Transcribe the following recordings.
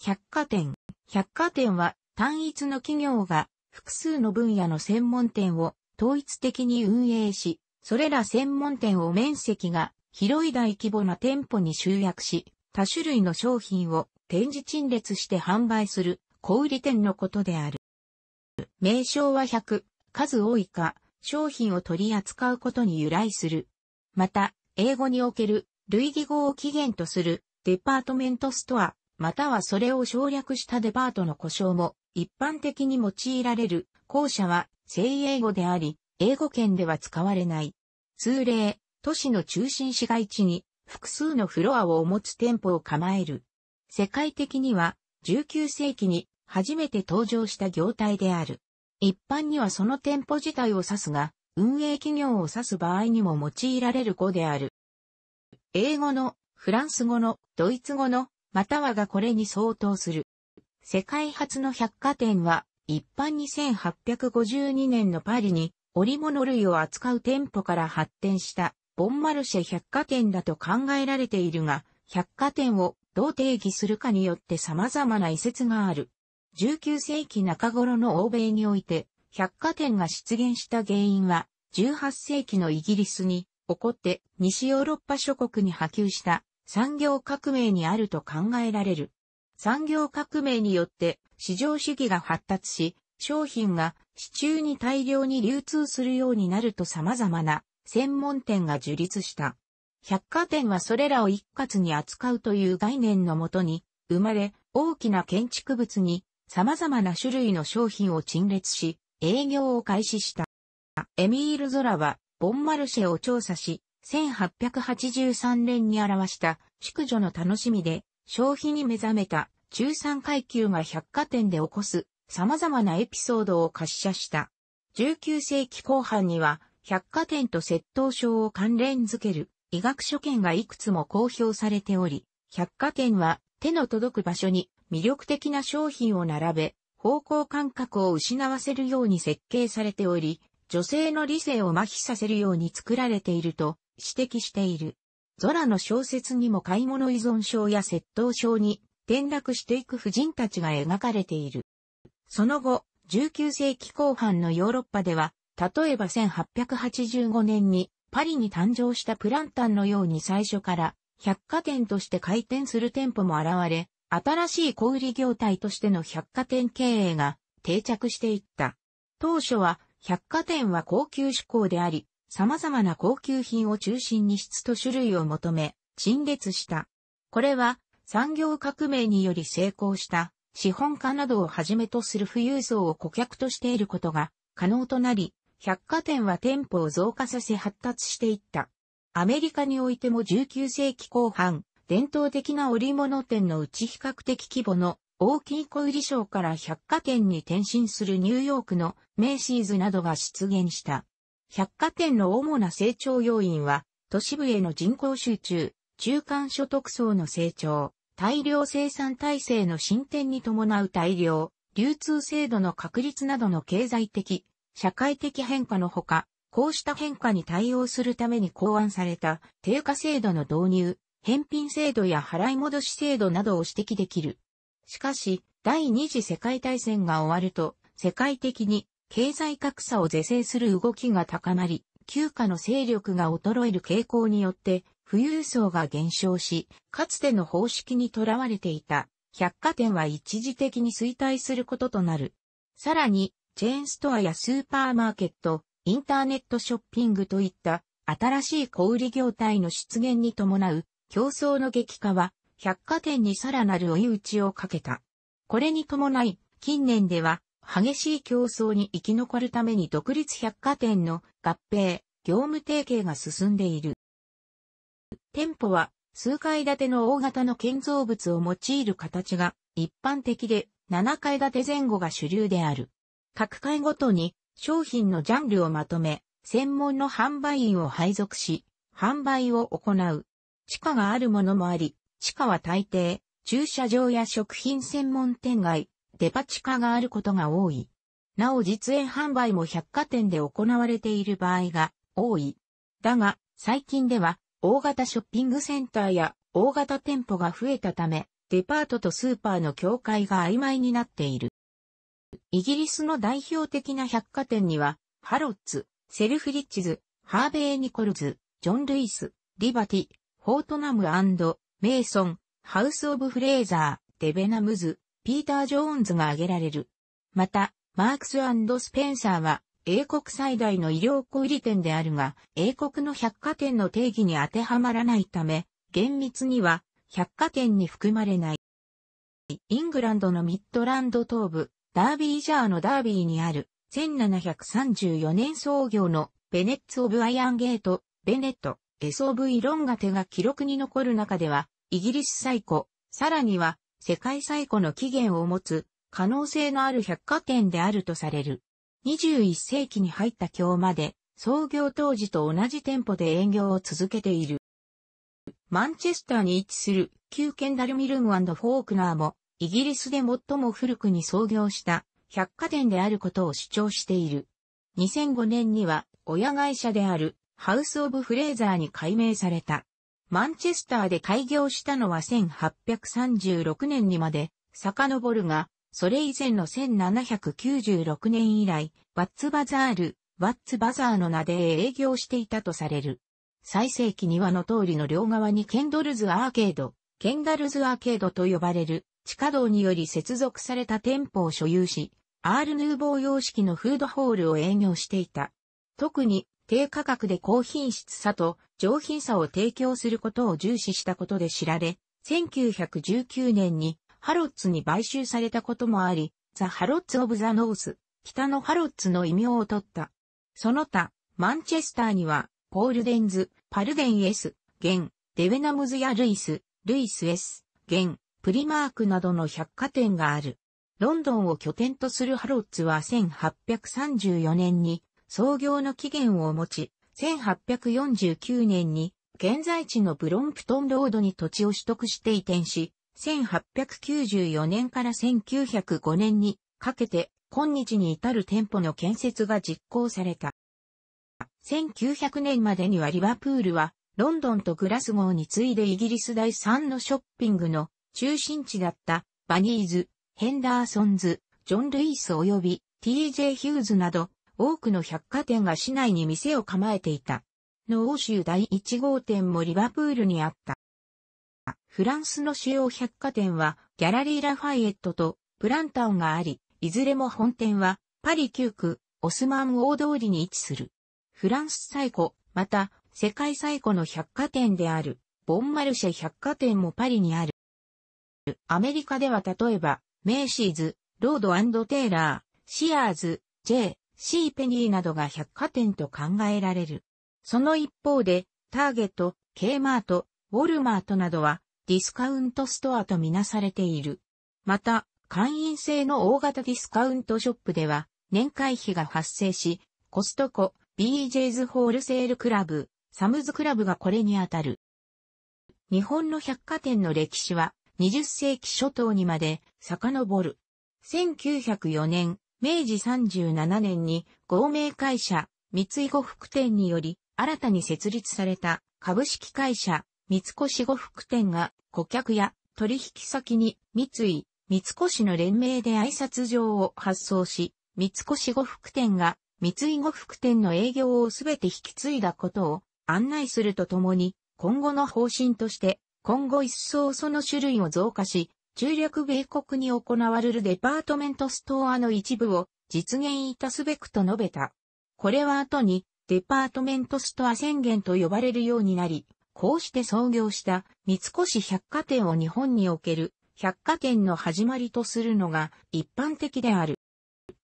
百貨店。百貨店は単一の企業が複数の分野の専門店を統一的に運営し、それら専門店を面積が広い大規模な店舗に集約し、多種類の商品を展示陳列して販売する小売店のことである。名称は100、数多いか、商品を取り扱うことに由来する。また、英語における類義語を起源とするデパートメントストアまたはそれを省略したデパートの故障も一般的に用いられる。校舎は西英語であり、英語圏では使われない。通例、都市の中心市街地に複数のフロアを持つ店舗を構える。世界的には19世紀に初めて登場した業態である。一般にはその店舗自体を指すが、運営企業を指す場合にも用いられる語である。英語の、フランス語の、ドイツ語の、またはがこれに相当する。世界初の百貨店は、一般に1852年のパリに、織物類を扱う店舗から発展した、ボンマルシェ百貨店だと考えられているが、百貨店をどう定義するかによって様々な遺説がある。19世紀中頃の欧米において、百貨店が出現した原因は、18世紀のイギリスに起こって西ヨーロッパ諸国に波及した産業革命にあると考えられる。産業革命によって市場主義が発達し、商品が市中に大量に流通するようになると様々な専門店が樹立した。百貨店はそれらを一括に扱うという概念のもとに生まれ大きな建築物に様々な種類の商品を陳列し営業を開始した。エミール・ゾラはボンマルシェを調査し1883年に表した宿女の楽しみで消費に目覚めた中産階級が百貨店で起こす様々なエピソードを滑車した。19世紀後半には百貨店と窃盗症を関連づける医学書見がいくつも公表されており、百貨店は手の届く場所に魅力的な商品を並べ、方向感覚を失わせるように設計されており、女性の理性を麻痺させるように作られていると指摘している。ゾラの小説にも買い物依存症や窃盗症に転落していく婦人たちが描かれている。その後、19世紀後半のヨーロッパでは、例えば1885年にパリに誕生したプランタンのように最初から百貨店として開店する店舗も現れ、新しい小売業態としての百貨店経営が定着していった。当初は百貨店は高級志向であり、様々な高級品を中心に質と種類を求め、陳列した。これは産業革命により成功した資本家などをはじめとする富裕層を顧客としていることが可能となり、百貨店は店舗を増加させ発達していった。アメリカにおいても19世紀後半、伝統的な織物店のうち比較的規模の大きい小売商から百貨店に転身するニューヨークのメイシーズなどが出現した。百貨店の主な成長要因は、都市部への人口集中、中間所得層の成長、大量生産体制の進展に伴う大量、流通制度の確立などの経済的、社会的変化のほか、こうした変化に対応するために考案された定価制度の導入、返品制度や払い戻し制度などを指摘できる。しかし、第二次世界大戦が終わると、世界的に経済格差を是正する動きが高まり、旧家の勢力が衰える傾向によって、富裕層が減少し、かつての方式にとらわれていた、百貨店は一時的に衰退することとなる。さらに、チェーンストアやスーパーマーケット、インターネットショッピングといった新しい小売業態の出現に伴う競争の激化は百貨店にさらなる追い打ちをかけた。これに伴い、近年では激しい競争に生き残るために独立百貨店の合併、業務提携が進んでいる。店舗は数階建ての大型の建造物を用いる形が一般的で7階建て前後が主流である。各階ごとに商品のジャンルをまとめ、専門の販売員を配属し、販売を行う。地下があるものもあり、地下は大抵、駐車場や食品専門店街、デパ地下があることが多い。なお実演販売も百貨店で行われている場合が多い。だが、最近では大型ショッピングセンターや大型店舗が増えたため、デパートとスーパーの境界が曖昧になっている。イギリスの代表的な百貨店には、ハロッツ、セルフリッチズ、ハーベイ・ニコルズ、ジョン・ルイス、リバティ、フォートナムメイソン、ハウス・オブ・フレーザー、デベナムズ、ピーター・ジョーンズが挙げられる。また、マークススペンサーは、英国最大の医療小売店であるが、英国の百貨店の定義に当てはまらないため、厳密には百貨店に含まれない。イングランドのミッドランド東部、ダービージャーのダービーにある、1734年創業のベネッツ・オブ・アイアンゲート、ベネット、SOV ロンガテが記録に残る中では、イギリス最古、さらには世界最古の起源を持つ可能性のある百貨店であるとされる。21世紀に入った今日まで創業当時と同じ店舗で営業を続けている。マンチェスターに位置する旧ケンダルミルンフォークナーもイギリスで最も古くに創業した百貨店であることを主張している。2005年には親会社であるハウス・オブ・フレーザーに改名された。マンチェスターで開業したのは1836年にまで遡るが、それ以前の1796年以来、ワッツバザール、ワッツバザーの名で営業していたとされる。最盛期にはの通りの両側にケンドルズアーケード、ケンダルズアーケードと呼ばれる地下道により接続された店舗を所有し、アールヌーボー様式のフードホールを営業していた。特に低価格で高品質さと上品さを提供することを重視したことで知られ、1919年にハロッツに買収されたこともあり、ザ・ハロッツ・オブ・ザ・ノース、北のハロッツの異名を取った。その他、マンチェスターには、ポールデンズ、パルデンエス、ゲン、デベナムズやルイス、ルイスエス、ゲン、プリマークなどの百貨店がある。ロンドンを拠点とするハロッツは1834年に創業の起源を持ち、1849年に現在地のブロンプトンロードに土地を取得して移転し、1894年から1905年にかけて今日に至る店舗の建設が実行された。1900年までにはリバプールはロンドンとグラスゴーに次いでイギリス第3のショッピングの中心地だったバニーズ、ヘンダーソンズ、ジョン・ルイス及び TJ ヒューズなど多くの百貨店が市内に店を構えていた。の欧州第1号店もリバプールにあった。フランスの主要百貨店はギャラリー・ラファイエットとプランタンがあり、いずれも本店はパリ9区、オスマン大通りに位置する。フランス最古、また世界最古の百貨店である、ボンマルシェ百貨店もパリにある。アメリカでは例えば、メイシーズ、ロードテイラー、シアーズ、J、シーペニーなどが百貨店と考えられる。その一方で、ターゲット、ケーマート、ウォルマートなどはディスカウントストアとみなされている。また、会員制の大型ディスカウントショップでは年会費が発生し、コストコ、BJ's ホールセールクラブ、サムズクラブがこれにあたる。日本の百貨店の歴史は20世紀初頭にまで遡る。1904年、明治37年に合名会社、三井呉服店により新たに設立された株式会社、三越呉服店が顧客や取引先に三井、三越の連名で挨拶状を発送し、三越呉服店が三井呉服店の営業をすべて引き継いだことを案内するとともに、今後の方針として、今後一層その種類を増加し、中略米国に行われるデパートメントストアの一部を実現いたすべくと述べた。これは後にデパートメントストア宣言と呼ばれるようになり、こうして創業した三越百貨店を日本における百貨店の始まりとするのが一般的である。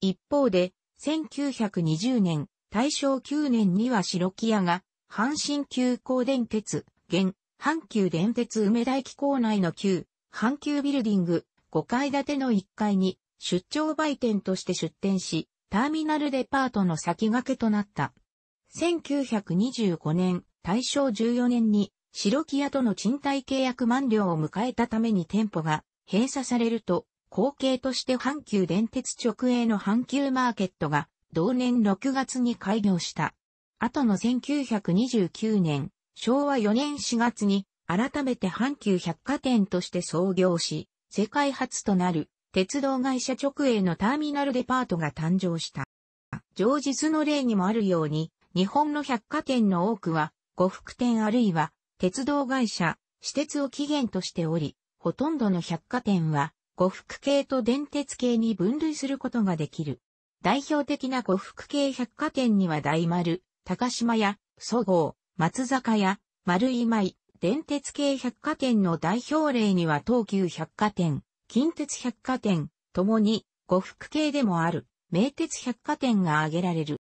一方で、1920年、大正9年には白木屋が、阪神急行電鉄、現、阪急電鉄梅田駅構内の旧、阪急ビルディング5階建ての1階に出張売店として出店し、ターミナルデパートの先駆けとなった。1925年、大正14年に白木屋との賃貸契約満了を迎えたために店舗が閉鎖されると、後継として阪急電鉄直営の阪急マーケットが同年6月に開業した。後の1929年、昭和4年4月に改めて阪急百貨店として創業し、世界初となる鉄道会社直営のターミナルデパートが誕生した。上述の例にもあるように、日本の百貨店の多くは、呉服店あるいは、鉄道会社、私鉄を起源としており、ほとんどの百貨店は、呉服系と電鉄系に分類することができる。代表的な呉服系百貨店には大丸、高島屋、そごう、松坂屋、丸今井、電鉄系百貨店の代表例には東急百貨店、近鉄百貨店、ともに、呉服系でもある、名鉄百貨店が挙げられる。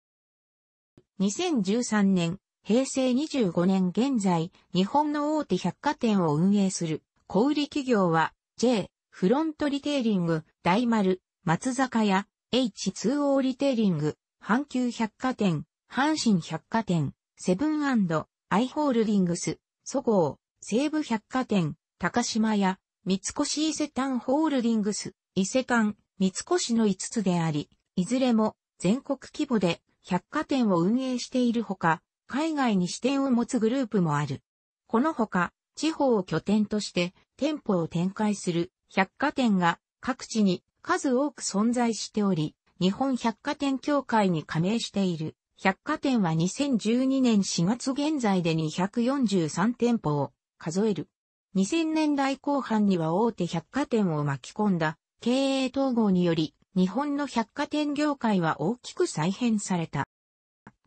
2013年、平成25年現在、日本の大手百貨店を運営する、小売企業は、J、フロントリテイリング、大丸、松坂屋、H2O リテイリング、阪急百貨店、阪神百貨店、セブンアイ・ホールディングス、そごう、西武百貨店、高島屋、三越伊勢丹ホールディングス、伊勢丹、三越の5つであり、いずれも全国規模で百貨店を運営しているほか、海外に支店を持つグループもある。このほか、地方を拠点として店舗を展開する百貨店が各地に数多く存在しており、日本百貨店協会に加盟している。百貨店は2012年4月現在で243店舗を数える。2000年代後半には大手百貨店を巻き込んだ経営統合により日本の百貨店業界は大きく再編された。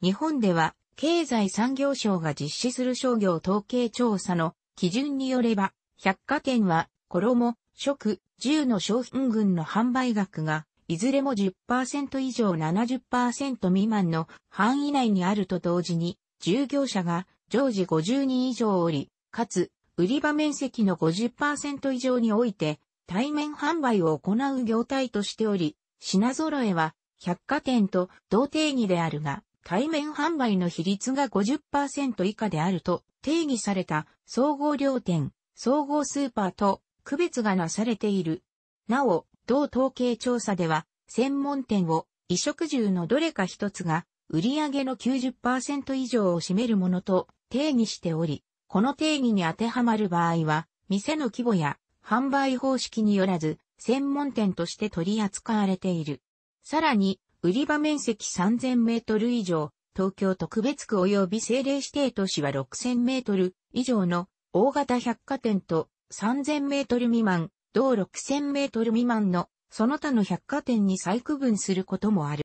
日本では経済産業省が実施する商業統計調査の基準によれば百貨店は衣、食、住の商品群の販売額がいずれも10%以上70%未満の範囲内にあると同時に、従業者が常時50人以上おり、かつ、売り場面積の50%以上において、対面販売を行う業態としており、品揃えは百貨店と同定義であるが、対面販売の比率が50%以下であると定義された総合料店、総合スーパーと区別がなされている。なお、同統計調査では、専門店を衣食住のどれか一つが売上の90%以上を占めるものと定義しており、この定義に当てはまる場合は、店の規模や販売方式によらず、専門店として取り扱われている。さらに、売り場面積3000メートル以上、東京特別区及び政令指定都市は6000メートル以上の大型百貨店と3000メートル未満同6000メートル未満のその他の百貨店に再区分することもある。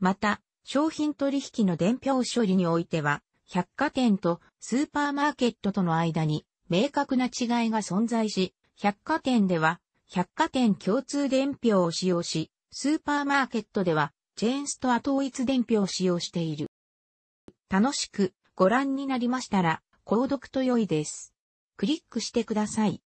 また、商品取引の伝票処理においては、百貨店とスーパーマーケットとの間に明確な違いが存在し、百貨店では百貨店共通伝票を使用し、スーパーマーケットではチェーンストア統一伝票を使用している。楽しくご覧になりましたら、購読と良いです。クリックしてください。